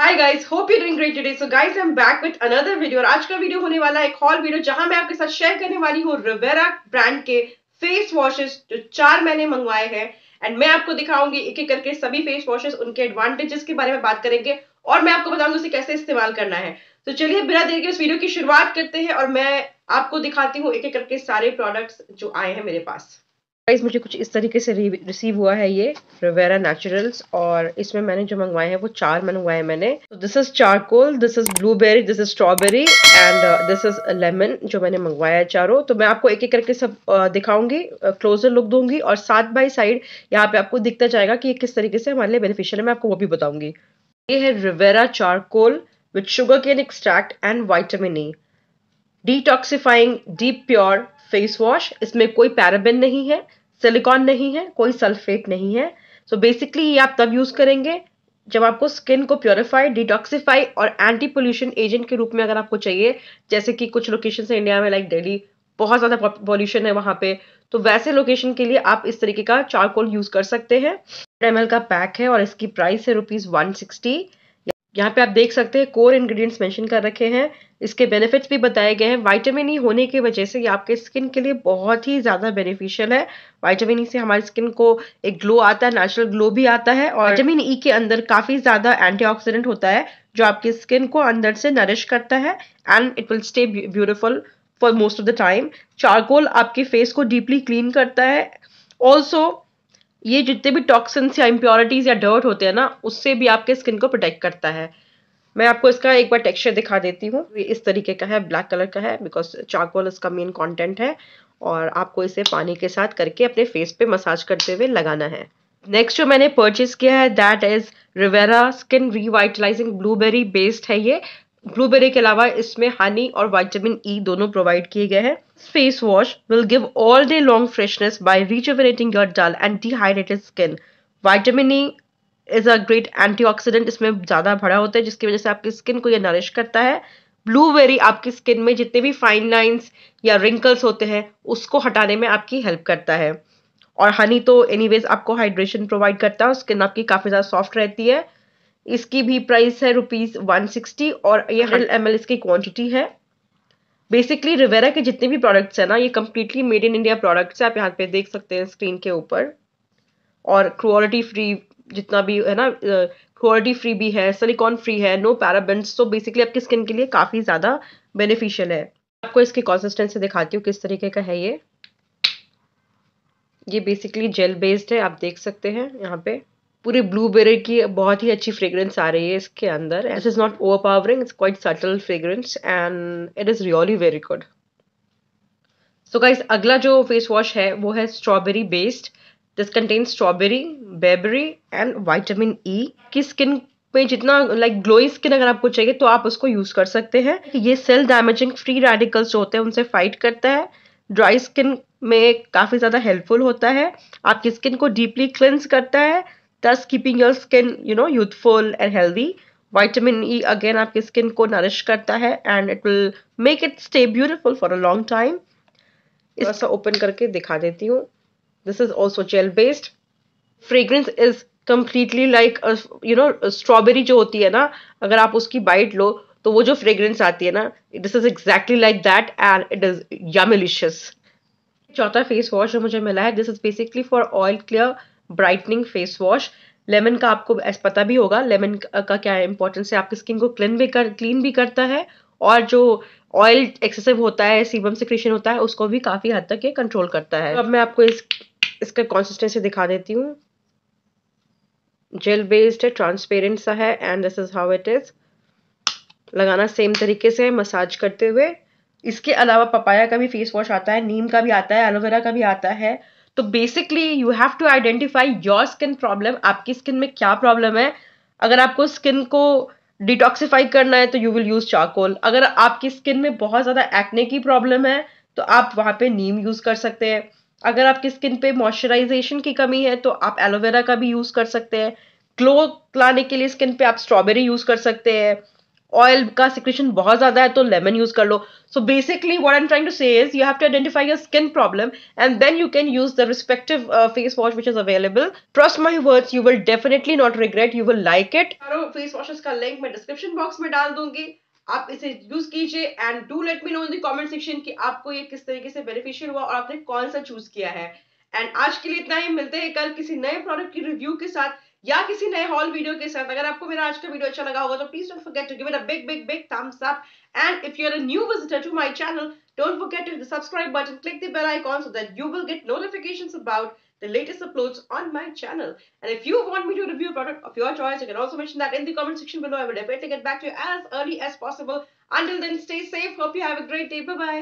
Hi guys hope you doing great today so guys I am back with another video और आज का video होने वाला है एक हॉल वीडियो जहां मैं आपके साथ शेयर करने वाली हूँ रिवेरा ब्रांड के फेस वॉशेस जो चार मैंने मंगवाए हैं एंड मैं आपको दिखाऊंगी एक एक करके सभी फेस वॉशेस उनके एडवांटेजेस के बारे में बात करेंगे और मैं आपको बताऊंगी उसे कैसे इस्तेमाल करना है तो चलिए बिना देर के इस वीडियो की शुरुआत करते हैं और मैं आपको दिखाती हूँ एक एक करके सारे प्रोडक्ट्स जो आए हैं मेरे पास गाइस मुझे कुछ इस तरीके से रिसीव हुआ है ये रिवेरा नेचुरल्स और इसमें मैंने जो मंगवाए हैं वो चार मंगवाए मैंने तो this is charcoal this is blueberry this is strawberry and this is lemon जो मैंने मंगवाया है चारों तो मैं आपको एक एक करके सब uh, दिखाऊंगी क्लोजर uh, लुक दूंगी और साथ बाई साइड यहाँ पे आपको दिखता जाएगा कि ये किस तरीके से हमारे लिए बेनिफिशियल है मैं आपको वो भी बताऊंगी ये है Rivera charcoal with sugar cane extract and vitamin E detoxifying deep pure face wash इसमें कोई पैराबिन नहीं है सिलिकॉन नहीं है कोई सल्फेट नहीं है सो so बेसिकली ये आप तब यूज़ करेंगे जब आपको स्किन को प्योरीफाई डिटॉक्सीफाई और एंटी पोल्यूशन एजेंट के रूप में अगर आपको चाहिए जैसे कि कुछ लोकेशन है इंडिया में लाइक दिल्ली बहुत ज़्यादा पॉल्यूशन है वहाँ पे तो वैसे लोकेशन के लिए आप इस तरीके का चारकोल यूज़ कर सकते हैं एम का पैक है और इसकी प्राइस है रुपीज़ वन सिक्सटी यहाँ पे आप देख सकते हैं कोर इंग्रेडिएंट्स मेंशन कर रखे हैं इसके बेनिफिट्स भी बताए गए हैं वाइटामिन ई e होने की वजह से ये आपके स्किन के लिए बहुत ही ज़्यादा बेनिफिशियल है वाइटामिन ई e से हमारी स्किन को एक ग्लो आता है नेचुरल ग्लो भी आता है और वाइटामिन ई e के अंदर काफ़ी ज़्यादा एंटीऑक्सीडेंट होता है जो आपकी स्किन को अंदर से नरिश करता है and it will stay beautiful for most of the time charcoal आपके फेस को डीपली क्लीन करता है ऑल्सो ये जितने भी टॉक्सिन्स या इम्प्योरिटीज़ या डर्ट होते हैं ना उससे भी आपके स्किन को प्रोटेक्ट करता है मैं आपको इसका एक बार टेक्सचर दिखा देती हूँ ये इस तरीके का है ब्लैक कलर का है बिकॉज चारकोल इसका मेन कंटेंट है और आपको इसे पानी के साथ करके अपने फेस पे मसाज करते हुए लगाना है नेक्स्ट जो मैंने परचेज किया है that is Rivera skin revitalising blueberry based है ये ब्लूबेरी के अलावा इसमें हनी और वाइटामिन ई e दोनों प्रोवाइड किए गए हैं face wash will give all day long freshness by rejuvenating your dull and dehydrated skin vitamin E is a great antioxidant इसमें ज़्यादा भरा होता है जिसकी वजह से आपकी स्किन को यह नरिश करता है ब्लूबेरी आपकी स्किन में जितने भी फाइन लाइन्स या रिंकल्स होते हैं उसको हटाने में आपकी हेल्प करता है और हनी तो एनीवेज आपको हाइड्रेशन प्रोवाइड करता है स्किन आपकी काफ़ी ज़्यादा सॉफ्ट रहती है इसकी भी प्राइस है रुपीज वन सिक्सटी और ये हंड्रेड एम एल इसकी क्वांटिटी है बेसिकली रिवेरा के जितने भी प्रोडक्ट्स हैं ना ये completely made in India products हैं आप यहाँ पे देख सकते हैं स्क्रीन के ऊपर और क्वालिटी फ्री जितना भी है ना क्वालिटी फ्री भी है सिलिकॉन फ्री है नो पैराबेंट्स तो बेसिकली आपकी स्किन के लिए काफ़ी ज़्यादा बेनिफिशियल है आपको इसकी कंसिस्टेंसी दिखाती हूँ किस तरीके का है ये ये बेसिकली जेल बेस्ड है आप देख सकते हैं यहाँ पे पूरे ब्लूबेरी की बहुत ही अच्छी फ्रेग्रेंस आ रही है इसके अंदर this is not overpowering it's quite subtle fragrance and it is really very good so guys अगला जो फेस वॉश है वो है strawberry based this contain strawberry bayberry and vitamin E की स्किन पे जितना लाइक ग्लोई स्किन अगर आपको चाहिए तो आप उसको यूज़ कर सकते हैं ये सेल डैमेजिंग फ्री रेडिकल्स जो होते हैं उनसे फाइट करता है ड्राई स्किन में काफ़ी ज़्यादा हेल्पफुल होता है आपकी स्किन को डीपली क्लेंस करता है thus keeping your skin you know youthful and healthy vitamin e again आपके skin को nourish करता है and it will make it stay beautiful for a long time थोड़ा सा open करके दिखा देती हूँ this is also gel based fragrance is completely like a, you know strawberry जो होती है ना अगर आप उसकी bite लो तो वो जो fragrance आती है ना this is exactly like that and it is yumilicious चौथा फेस वॉश जो मुझे मिला है this is basically for oil clear brightening face wash lemon का आपको पता भी होगा लेमन का क्या इंपॉर्टेंस है आपकी स्किन को क्लीन भी कर क्लीन भी करता है और जो ऑयल एक्सेसिव होता है सीबम क्रिएशन होता है उसको भी काफ़ी हद तक ये कंट्रोल करता है अब मैं आपको इस इसका कॉन्सिस्टेंसी दिखा देती हूँ जेल बेस्ड है ट्रांसपेरेंट सा है and this is how it is लगाना सेम तरीके से मसाज करते हुए इसके अलावा पपाया का भी फेस वॉश आता है नीम का भी आता है एलोवेरा का भी आता है तो basically you have to identify your skin problem आपकी स्किन में क्या प्रॉब्लम है अगर आपको स्किन को डिटॉक्सीफाई करना है तो यू विल यूज़ चारकोल अगर आपकी स्किन में बहुत ज़्यादा एक्ने की प्रॉब्लम है तो आप वहां पे नीम यूज़ कर सकते हैं अगर आपकी स्किन पे मॉइस्चराइजेशन की कमी है तो आप एलोवेरा का भी यूज़ कर सकते हैं ग्लो लाने के लिए स्किन पे आप स्ट्रॉबेरी यूज़ कर सकते हैं ऑयल का सिक्रेशन बहुत ज्यादा है तो लेमन यूज कर लो so basically what I am trying to say is you have to identify your skin problem and then you can use the respective face wash which is available trust my words you will definitely not regret you will like it face washes का link मैं description box में डाल दूंगी आप इसे use कीजिए and do let me know in the comment section कि आपको ये किस तरीके से बेनिफिशियल हुआ और आपने कौन सा चूज किया है एंड आज के लिए इतना ही मिलते हैं कल किसी नए प्रोडक्ट की रिव्यू के साथ या किसी नए हॉल वीडियो के साथ अगर आपको मेरा आज का वीडियो अच्छा लगा होगा तो please don't forget to give it a big big big thumbs up and if you are a new visitor to my channel don't forget to the subscribe button click the bell icon so that you will get notifications about the latest uploads on my channel. And if you want me to review a product of your choice, you can also mention that in the comment section below. I will definitely get back to you as early as possible. Until then, stay safe. Hope you have a great day. Bye-bye.